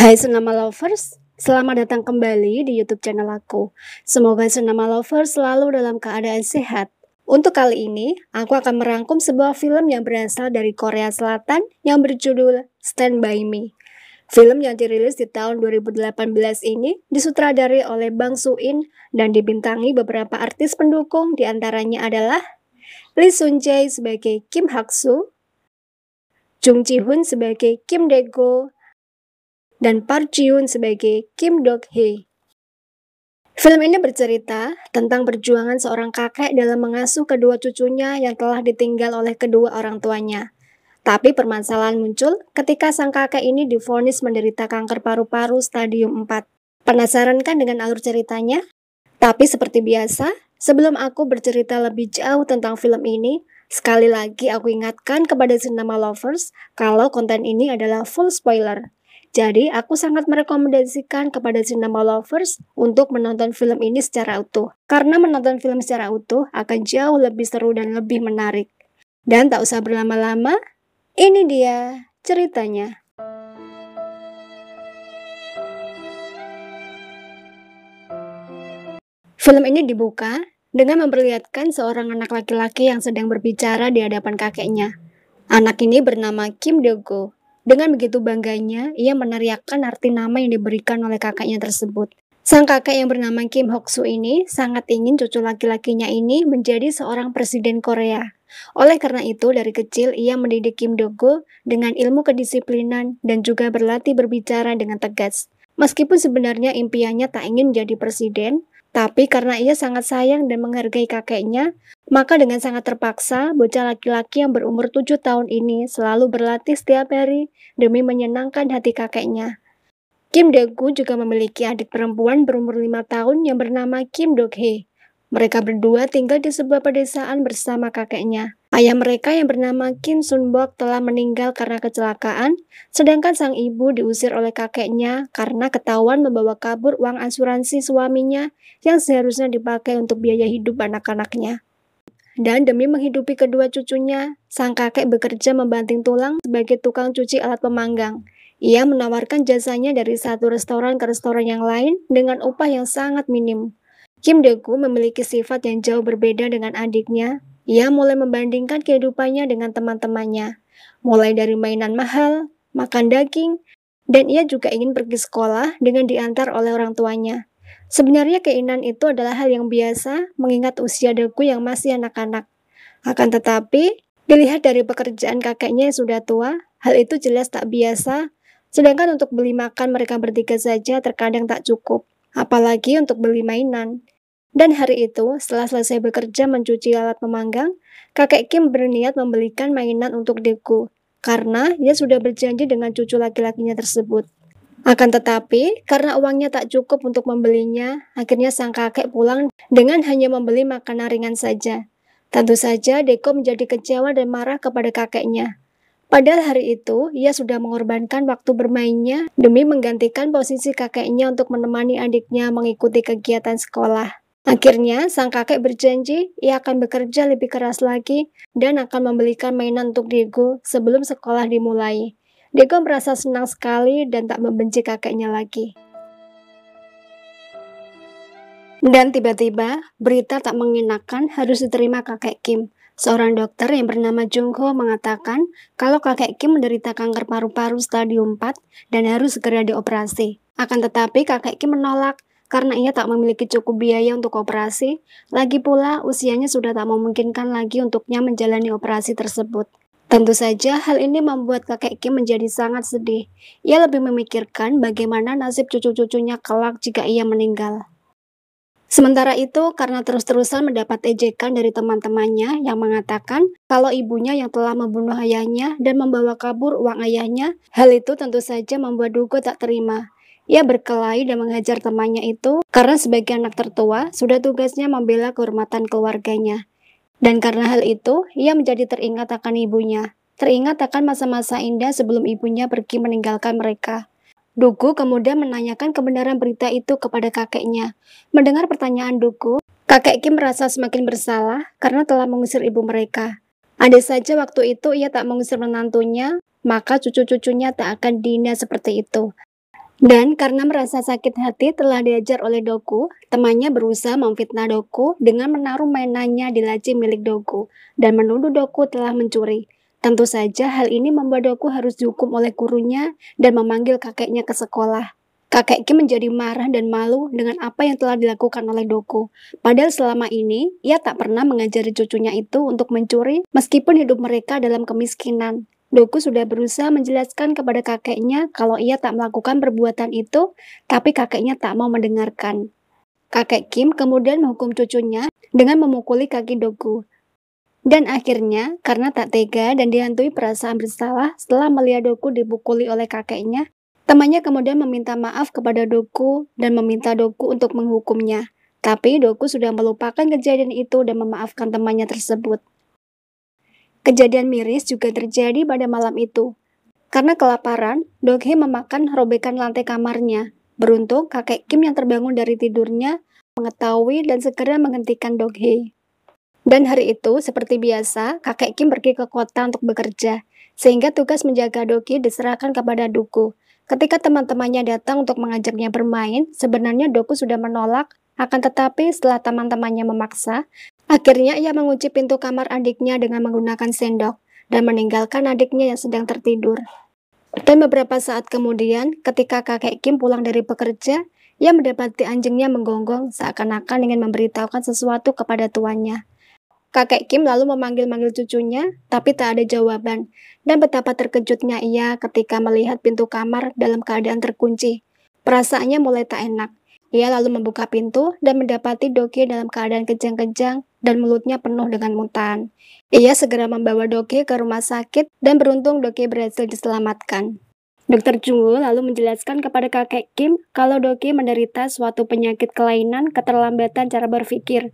Hai Senama Lovers, selamat datang kembali di YouTube channel aku. Semoga Senama Lovers selalu dalam keadaan sehat. Untuk kali ini, aku akan merangkum sebuah film yang berasal dari Korea Selatan yang berjudul Stand By Me. Film yang dirilis di tahun 2018 ini disutradari oleh Bang In dan dibintangi beberapa artis pendukung diantaranya adalah Lee Sun Jae sebagai Kim Hak Soo, Jung Ji Hoon sebagai Kim Dae Go, dan Park Ji Hoon sebagai Kim Dok Hee. Film ini bercerita tentang perjuangan seorang kakek dalam mengasuh kedua cucunya yang telah ditinggal oleh kedua orang tuanya. Tapi permasalahan muncul ketika sang kakek ini difonis menderita kanker paru-paru stadium 4. Penasaran kan dengan alur ceritanya? Tapi seperti biasa, sebelum aku bercerita lebih jauh tentang film ini, sekali lagi aku ingatkan kepada Cinema Lovers kalau konten ini adalah full spoiler. Jadi, aku sangat merekomendasikan kepada cinema lovers untuk menonton film ini secara utuh. Karena menonton film secara utuh akan jauh lebih seru dan lebih menarik. Dan tak usah berlama-lama, ini dia ceritanya. Film ini dibuka dengan memperlihatkan seorang anak laki-laki yang sedang berbicara di hadapan kakeknya. Anak ini bernama Kim Dogo dengan begitu bangganya, ia meneriakkan arti nama yang diberikan oleh kakaknya tersebut. Sang kakak yang bernama Kim hok ini sangat ingin cucu laki-lakinya ini menjadi seorang presiden Korea. Oleh karena itu, dari kecil ia mendidik Kim Dogo dengan ilmu kedisiplinan dan juga berlatih berbicara dengan tegas. Meskipun sebenarnya impiannya tak ingin menjadi presiden, tapi karena ia sangat sayang dan menghargai kakeknya, maka dengan sangat terpaksa, bocah laki-laki yang berumur tujuh tahun ini selalu berlatih setiap hari demi menyenangkan hati kakeknya. Kim Daegu juga memiliki adik perempuan berumur lima tahun yang bernama Kim Dok Hee. Mereka berdua tinggal di sebuah pedesaan bersama kakeknya. Ayah mereka yang bernama Kim Sunbok telah meninggal karena kecelakaan, sedangkan sang ibu diusir oleh kakeknya karena ketahuan membawa kabur uang asuransi suaminya yang seharusnya dipakai untuk biaya hidup anak-anaknya. Dan demi menghidupi kedua cucunya, sang kakek bekerja membanting tulang sebagai tukang cuci alat pemanggang. Ia menawarkan jasanya dari satu restoran ke restoran yang lain dengan upah yang sangat minim. Kim Deku memiliki sifat yang jauh berbeda dengan adiknya. Ia mulai membandingkan kehidupannya dengan teman-temannya, mulai dari mainan mahal, makan daging, dan ia juga ingin pergi sekolah dengan diantar oleh orang tuanya. Sebenarnya keinginan itu adalah hal yang biasa mengingat usia Deku yang masih anak-anak. Akan tetapi, dilihat dari pekerjaan kakeknya yang sudah tua, hal itu jelas tak biasa, sedangkan untuk beli makan mereka bertiga saja terkadang tak cukup apalagi untuk beli mainan. Dan hari itu, setelah selesai bekerja mencuci alat memanggang, kakek Kim berniat membelikan mainan untuk Deku, karena ia sudah berjanji dengan cucu laki-lakinya tersebut. Akan tetapi, karena uangnya tak cukup untuk membelinya, akhirnya sang kakek pulang dengan hanya membeli makanan ringan saja. Tentu saja, Deko menjadi kecewa dan marah kepada kakeknya. Padahal hari itu, ia sudah mengorbankan waktu bermainnya demi menggantikan posisi kakeknya untuk menemani adiknya mengikuti kegiatan sekolah. Akhirnya, sang kakek berjanji ia akan bekerja lebih keras lagi dan akan membelikan mainan untuk Diego sebelum sekolah dimulai. Diego merasa senang sekali dan tak membenci kakeknya lagi. Dan tiba-tiba, berita tak mengenakan harus diterima kakek Kim. Seorang dokter yang bernama Jung Ho mengatakan kalau kakek Kim menderita kanker paru-paru stadium 4 dan harus segera dioperasi. Akan tetapi kakek Kim menolak karena ia tak memiliki cukup biaya untuk operasi, lagi pula usianya sudah tak memungkinkan lagi untuknya menjalani operasi tersebut. Tentu saja hal ini membuat kakek Kim menjadi sangat sedih. Ia lebih memikirkan bagaimana nasib cucu-cucunya kelak jika ia meninggal. Sementara itu, karena terus-terusan mendapat ejekan dari teman-temannya yang mengatakan kalau ibunya yang telah membunuh ayahnya dan membawa kabur uang ayahnya, hal itu tentu saja membuat Dugo tak terima. Ia berkelahi dan menghajar temannya itu karena sebagai anak tertua sudah tugasnya membela kehormatan keluarganya. Dan karena hal itu, ia menjadi teringat akan ibunya, teringat akan masa-masa indah sebelum ibunya pergi meninggalkan mereka. Duku kemudian menanyakan kebenaran berita itu kepada kakeknya. Mendengar pertanyaan Duku, kakek Kim merasa semakin bersalah karena telah mengusir ibu mereka. Ada saja waktu itu ia tak mengusir menantunya, maka cucu-cucunya tak akan dina seperti itu. Dan karena merasa sakit hati telah diajar oleh Doku, temannya berusaha memfitnah Doku dengan menaruh mainannya di laci milik Doku dan menuduh Doku telah mencuri. Tentu saja hal ini membuat Doku harus dihukum oleh gurunya dan memanggil kakeknya ke sekolah. Kakek Kim menjadi marah dan malu dengan apa yang telah dilakukan oleh Doku. Padahal selama ini, ia tak pernah mengajari cucunya itu untuk mencuri meskipun hidup mereka dalam kemiskinan. Doku sudah berusaha menjelaskan kepada kakeknya kalau ia tak melakukan perbuatan itu, tapi kakeknya tak mau mendengarkan. Kakek Kim kemudian menghukum cucunya dengan memukuli kaki Doku. Dan akhirnya, karena tak tega dan dihantui perasaan bersalah setelah melihat Doku dibukuli oleh kakeknya, temannya kemudian meminta maaf kepada Doku dan meminta Doku untuk menghukumnya. Tapi Doku sudah melupakan kejadian itu dan memaafkan temannya tersebut. Kejadian miris juga terjadi pada malam itu. Karena kelaparan, Doghe memakan robekan lantai kamarnya. Beruntung, kakek Kim yang terbangun dari tidurnya mengetahui dan segera menghentikan Doghe. Dan hari itu, seperti biasa, kakek Kim pergi ke kota untuk bekerja, sehingga tugas menjaga Doki diserahkan kepada Duku. Ketika teman-temannya datang untuk mengajaknya bermain, sebenarnya Doku sudah menolak, akan tetapi setelah teman-temannya memaksa, akhirnya ia mengunci pintu kamar adiknya dengan menggunakan sendok dan meninggalkan adiknya yang sedang tertidur. Dan beberapa saat kemudian, ketika kakek Kim pulang dari pekerja, ia mendapati anjingnya menggonggong seakan-akan ingin memberitahukan sesuatu kepada tuannya. Kakek Kim lalu memanggil-manggil cucunya, tapi tak ada jawaban. Dan betapa terkejutnya ia ketika melihat pintu kamar dalam keadaan terkunci. Perasaannya mulai tak enak. Ia lalu membuka pintu dan mendapati Doki dalam keadaan kejang-kejang dan mulutnya penuh dengan muntahan. Ia segera membawa Doki ke rumah sakit dan beruntung Doki berhasil diselamatkan. Dokter Jungu lalu menjelaskan kepada kakek Kim kalau Doki menderita suatu penyakit kelainan keterlambatan cara berpikir.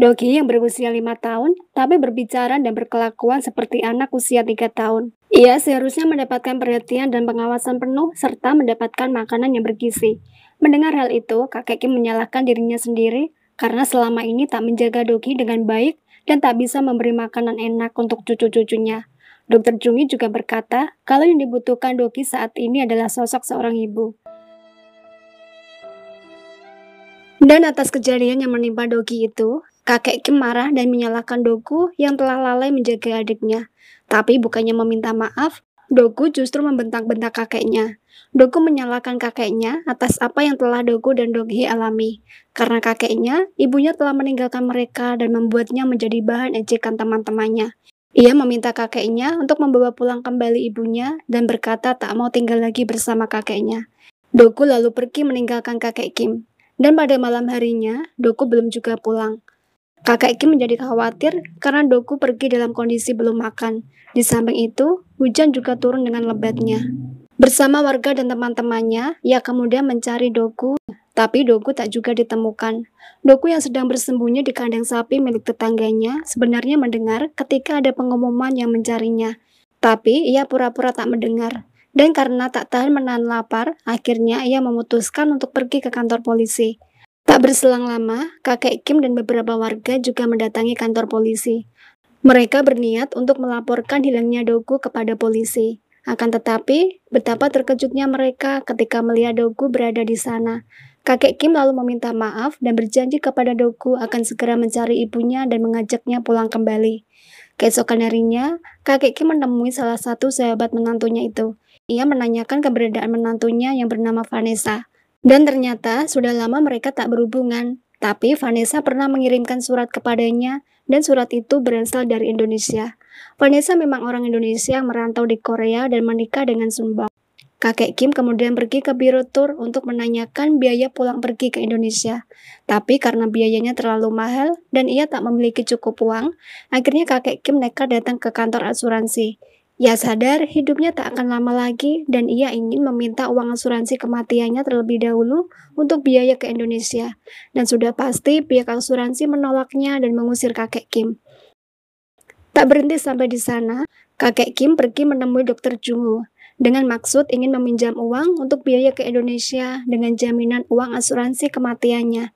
Doki yang berusia lima tahun, tapi berbicara dan berkelakuan seperti anak usia tiga tahun. Ia seharusnya mendapatkan perhatian dan pengawasan penuh serta mendapatkan makanan yang bergizi. Mendengar hal itu, kakek Kim menyalahkan dirinya sendiri karena selama ini tak menjaga Doki dengan baik dan tak bisa memberi makanan enak untuk cucu-cucunya. Dokter Jungi juga berkata kalau yang dibutuhkan Doki saat ini adalah sosok seorang ibu. Dan atas kejadian yang menimpa Doki itu, Kakek Kim marah dan menyalahkan Dogu yang telah lalai menjaga adiknya. Tapi bukannya meminta maaf, Dogu justru membentak-bentak kakeknya. Dogu menyalahkan kakeknya atas apa yang telah Dogu dan Doghi alami. Karena kakeknya, ibunya telah meninggalkan mereka dan membuatnya menjadi bahan ejekan teman-temannya. Ia meminta kakeknya untuk membawa pulang kembali ibunya dan berkata tak mau tinggal lagi bersama kakeknya. Dogu lalu pergi meninggalkan kakek Kim. Dan pada malam harinya, Dogu belum juga pulang. Kakak Iki menjadi khawatir karena Doku pergi dalam kondisi belum makan. Di samping itu, hujan juga turun dengan lebatnya. Bersama warga dan teman-temannya, ia kemudian mencari Doku, tapi Doku tak juga ditemukan. Doku yang sedang bersembunyi di kandang sapi milik tetangganya sebenarnya mendengar ketika ada pengumuman yang mencarinya. Tapi ia pura-pura tak mendengar. Dan karena tak tahan menahan lapar, akhirnya ia memutuskan untuk pergi ke kantor polisi. Tak berselang lama, kakek Kim dan beberapa warga juga mendatangi kantor polisi. Mereka berniat untuk melaporkan hilangnya Dogu kepada polisi. Akan tetapi, betapa terkejutnya mereka ketika melihat Dogu berada di sana. Kakek Kim lalu meminta maaf dan berjanji kepada Dogu akan segera mencari ibunya dan mengajaknya pulang kembali. Keesokan harinya, kakek Kim menemui salah satu sahabat menantunya itu. Ia menanyakan keberadaan menantunya yang bernama Vanessa. Dan ternyata sudah lama mereka tak berhubungan, tapi Vanessa pernah mengirimkan surat kepadanya dan surat itu berasal dari Indonesia. Vanessa memang orang Indonesia yang merantau di Korea dan menikah dengan Sunbong. Kakek Kim kemudian pergi ke Biro Tour untuk menanyakan biaya pulang pergi ke Indonesia. Tapi karena biayanya terlalu mahal dan ia tak memiliki cukup uang, akhirnya kakek Kim nekat datang ke kantor asuransi. Ia sadar hidupnya tak akan lama lagi dan ia ingin meminta uang asuransi kematiannya terlebih dahulu untuk biaya ke Indonesia. Dan sudah pasti pihak asuransi menolaknya dan mengusir kakek Kim. Tak berhenti sampai di sana, kakek Kim pergi menemui dokter Jungu dengan maksud ingin meminjam uang untuk biaya ke Indonesia dengan jaminan uang asuransi kematiannya.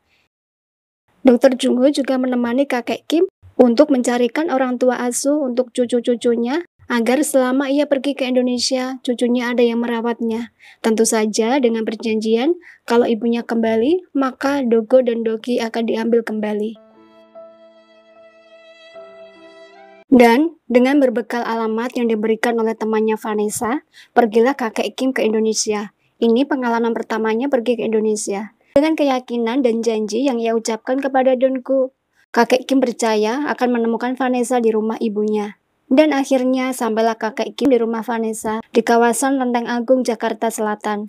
Dokter Jungu juga menemani kakek Kim untuk mencarikan orang tua asuh untuk cucu-cucunya agar selama ia pergi ke Indonesia, cucunya ada yang merawatnya. Tentu saja dengan perjanjian, kalau ibunya kembali, maka Dogo dan Doki akan diambil kembali. Dan dengan berbekal alamat yang diberikan oleh temannya Vanessa, pergilah kakek Kim ke Indonesia. Ini pengalaman pertamanya pergi ke Indonesia. Dengan keyakinan dan janji yang ia ucapkan kepada Donku, kakek Kim percaya akan menemukan Vanessa di rumah ibunya. Dan akhirnya sampailah kakek Kim di rumah Vanessa di kawasan Lenteng Agung, Jakarta Selatan.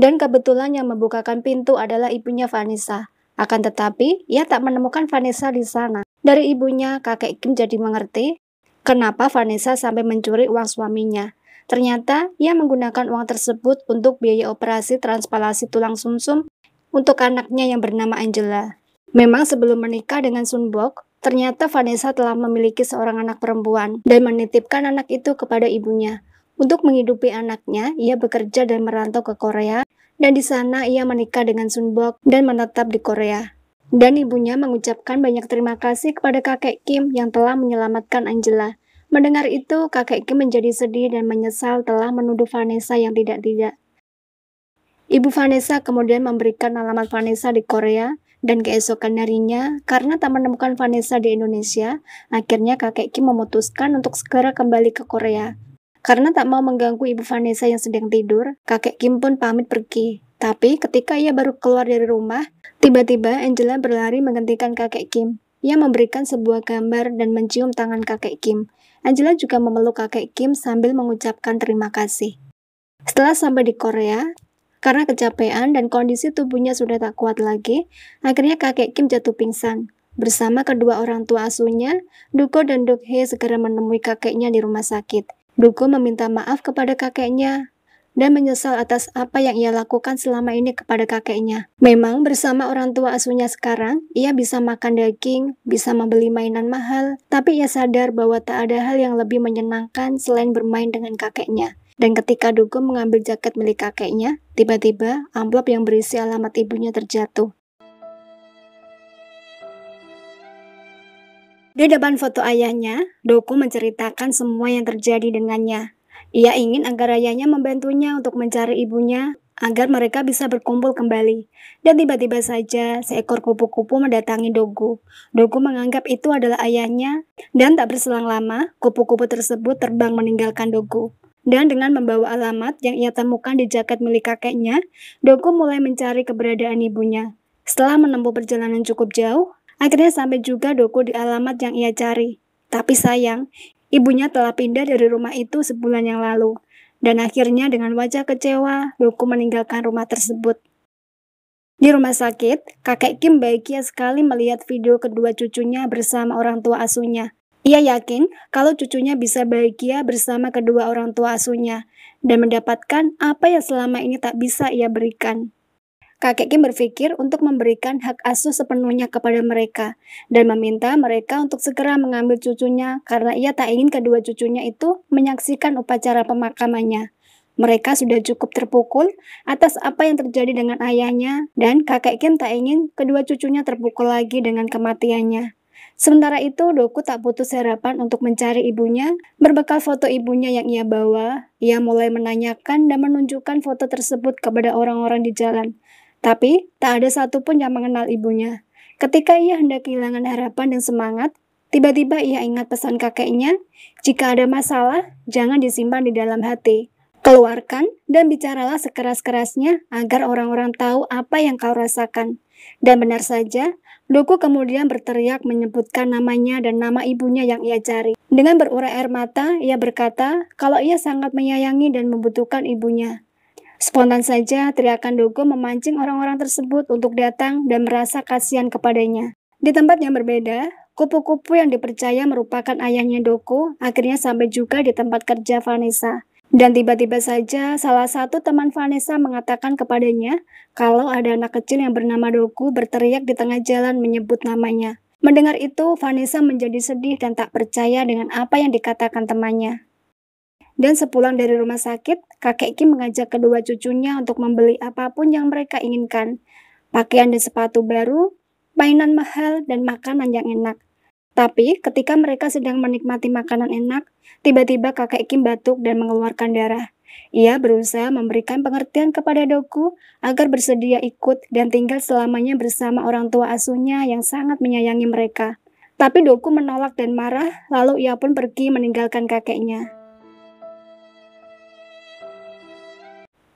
Dan kebetulan yang membukakan pintu adalah ibunya Vanessa. Akan tetapi, ia tak menemukan Vanessa di sana. Dari ibunya, kakek Kim jadi mengerti kenapa Vanessa sampai mencuri uang suaminya. Ternyata, ia menggunakan uang tersebut untuk biaya operasi transplantasi tulang sumsum untuk anaknya yang bernama Angela. Memang sebelum menikah dengan Sunbok, Ternyata Vanessa telah memiliki seorang anak perempuan dan menitipkan anak itu kepada ibunya. Untuk menghidupi anaknya, ia bekerja dan merantau ke Korea, dan di sana ia menikah dengan Sunbok dan menetap di Korea. Dan ibunya mengucapkan banyak terima kasih kepada kakek Kim yang telah menyelamatkan Angela. Mendengar itu, kakek Kim menjadi sedih dan menyesal telah menuduh Vanessa yang tidak-tidak. Ibu Vanessa kemudian memberikan alamat Vanessa di Korea dan keesokan harinya, karena tak menemukan Vanessa di Indonesia, akhirnya kakek Kim memutuskan untuk segera kembali ke Korea. Karena tak mau mengganggu ibu Vanessa yang sedang tidur, kakek Kim pun pamit pergi. Tapi ketika ia baru keluar dari rumah, tiba-tiba Angela berlari menghentikan kakek Kim. Ia memberikan sebuah gambar dan mencium tangan kakek Kim. Angela juga memeluk kakek Kim sambil mengucapkan terima kasih. Setelah sampai di Korea, karena kecapean dan kondisi tubuhnya sudah tak kuat lagi, akhirnya kakek Kim jatuh pingsan. Bersama kedua orang tua asuhnya, Duko dan Duk He segera menemui kakeknya di rumah sakit. Duko meminta maaf kepada kakeknya dan menyesal atas apa yang ia lakukan selama ini kepada kakeknya. Memang bersama orang tua asuhnya sekarang, ia bisa makan daging, bisa membeli mainan mahal, tapi ia sadar bahwa tak ada hal yang lebih menyenangkan selain bermain dengan kakeknya. Dan ketika Dugo mengambil jaket milik kakeknya, tiba-tiba amplop yang berisi alamat ibunya terjatuh. Di depan foto ayahnya, Doku menceritakan semua yang terjadi dengannya. Ia ingin agar ayahnya membantunya untuk mencari ibunya agar mereka bisa berkumpul kembali. Dan tiba-tiba saja seekor kupu-kupu mendatangi Dogu. Dogu menganggap itu adalah ayahnya dan tak berselang lama kupu-kupu tersebut terbang meninggalkan Dogu. Dan dengan membawa alamat yang ia temukan di jaket milik kakeknya, Doku mulai mencari keberadaan ibunya. Setelah menempuh perjalanan cukup jauh, akhirnya sampai juga Doku di alamat yang ia cari. Tapi sayang, ibunya telah pindah dari rumah itu sebulan yang lalu. Dan akhirnya dengan wajah kecewa, Doku meninggalkan rumah tersebut. Di rumah sakit, kakek Kim bahagia sekali melihat video kedua cucunya bersama orang tua asuhnya. Ia yakin kalau cucunya bisa bahagia bersama kedua orang tua asuhnya dan mendapatkan apa yang selama ini tak bisa ia berikan. Kakek Kim berpikir untuk memberikan hak asuh sepenuhnya kepada mereka dan meminta mereka untuk segera mengambil cucunya karena ia tak ingin kedua cucunya itu menyaksikan upacara pemakamannya. Mereka sudah cukup terpukul atas apa yang terjadi dengan ayahnya dan kakek Kim tak ingin kedua cucunya terpukul lagi dengan kematiannya. Sementara itu, Doku tak putus harapan untuk mencari ibunya. Berbekal foto ibunya yang ia bawa, ia mulai menanyakan dan menunjukkan foto tersebut kepada orang-orang di jalan. Tapi, tak ada satupun yang mengenal ibunya. Ketika ia hendak kehilangan harapan dan semangat, tiba-tiba ia ingat pesan kakeknya, jika ada masalah, jangan disimpan di dalam hati. Keluarkan dan bicaralah sekeras-kerasnya agar orang-orang tahu apa yang kau rasakan. Dan benar saja, Doku kemudian berteriak menyebutkan namanya dan nama ibunya yang ia cari. Dengan berurai air mata, ia berkata kalau ia sangat menyayangi dan membutuhkan ibunya. Spontan saja, teriakan Dogo memancing orang-orang tersebut untuk datang dan merasa kasihan kepadanya. Di tempat yang berbeda, kupu-kupu yang dipercaya merupakan ayahnya Doko akhirnya sampai juga di tempat kerja Vanessa. Dan tiba-tiba saja salah satu teman Vanessa mengatakan kepadanya kalau ada anak kecil yang bernama Doku berteriak di tengah jalan menyebut namanya. Mendengar itu, Vanessa menjadi sedih dan tak percaya dengan apa yang dikatakan temannya. Dan sepulang dari rumah sakit, kakek Kim mengajak kedua cucunya untuk membeli apapun yang mereka inginkan. Pakaian dan sepatu baru, mainan mahal, dan makanan yang enak. Tapi ketika mereka sedang menikmati makanan enak, tiba-tiba kakek Kim batuk dan mengeluarkan darah. Ia berusaha memberikan pengertian kepada Doku agar bersedia ikut dan tinggal selamanya bersama orang tua asuhnya yang sangat menyayangi mereka. Tapi Doku menolak dan marah, lalu ia pun pergi meninggalkan kakeknya.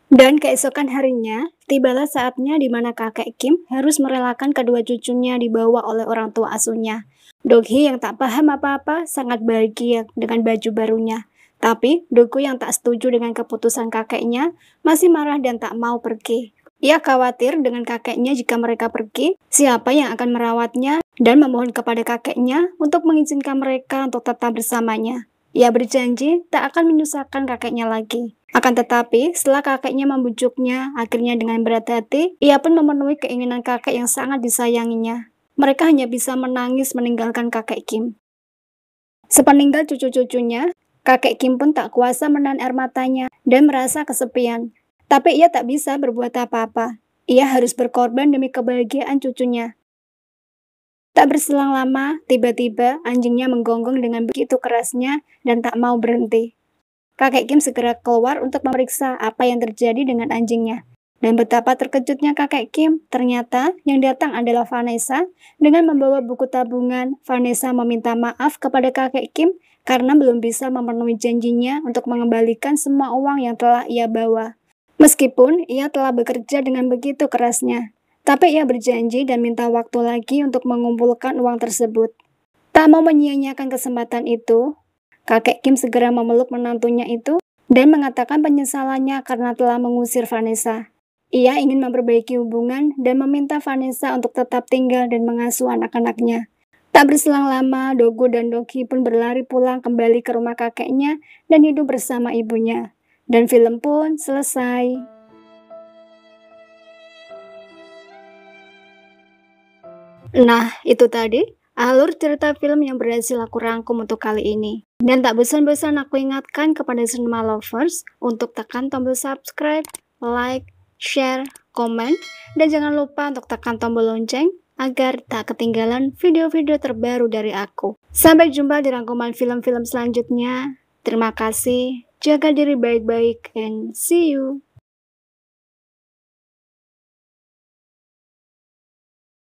Dan keesokan harinya, tibalah saatnya di mana kakek Kim harus merelakan kedua cucunya dibawa oleh orang tua asuhnya. Donghi yang tak paham apa-apa sangat bahagia dengan baju barunya. Tapi Doku yang tak setuju dengan keputusan kakeknya masih marah dan tak mau pergi. Ia khawatir dengan kakeknya jika mereka pergi, siapa yang akan merawatnya dan memohon kepada kakeknya untuk mengizinkan mereka untuk tetap bersamanya. Ia berjanji tak akan menyusahkan kakeknya lagi. Akan tetapi, setelah kakeknya membujuknya, akhirnya dengan berat hati, ia pun memenuhi keinginan kakek yang sangat disayanginya mereka hanya bisa menangis meninggalkan kakek Kim. Sepeninggal cucu-cucunya, kakek Kim pun tak kuasa menahan air matanya dan merasa kesepian. Tapi ia tak bisa berbuat apa-apa. Ia harus berkorban demi kebahagiaan cucunya. Tak berselang lama, tiba-tiba anjingnya menggonggong dengan begitu kerasnya dan tak mau berhenti. Kakek Kim segera keluar untuk memeriksa apa yang terjadi dengan anjingnya. Dan betapa terkejutnya kakek Kim, ternyata yang datang adalah Vanessa. Dengan membawa buku tabungan, Vanessa meminta maaf kepada kakek Kim karena belum bisa memenuhi janjinya untuk mengembalikan semua uang yang telah ia bawa. Meskipun ia telah bekerja dengan begitu kerasnya, tapi ia berjanji dan minta waktu lagi untuk mengumpulkan uang tersebut. Tak mau menyia-nyiakan kesempatan itu, kakek Kim segera memeluk menantunya itu dan mengatakan penyesalannya karena telah mengusir Vanessa. Ia ingin memperbaiki hubungan dan meminta Vanessa untuk tetap tinggal dan mengasuh anak-anaknya. Tak berselang lama, Dogo dan Doki pun berlari pulang kembali ke rumah kakeknya dan hidup bersama ibunya. Dan film pun selesai. Nah, itu tadi alur cerita film yang berhasil aku rangkum untuk kali ini. Dan tak bosan-bosan aku ingatkan kepada cinema lovers untuk tekan tombol subscribe, like, share, komen, dan jangan lupa untuk tekan tombol lonceng agar tak ketinggalan video-video terbaru dari aku. Sampai jumpa di rangkuman film-film selanjutnya. Terima kasih, jaga diri baik-baik, and see you!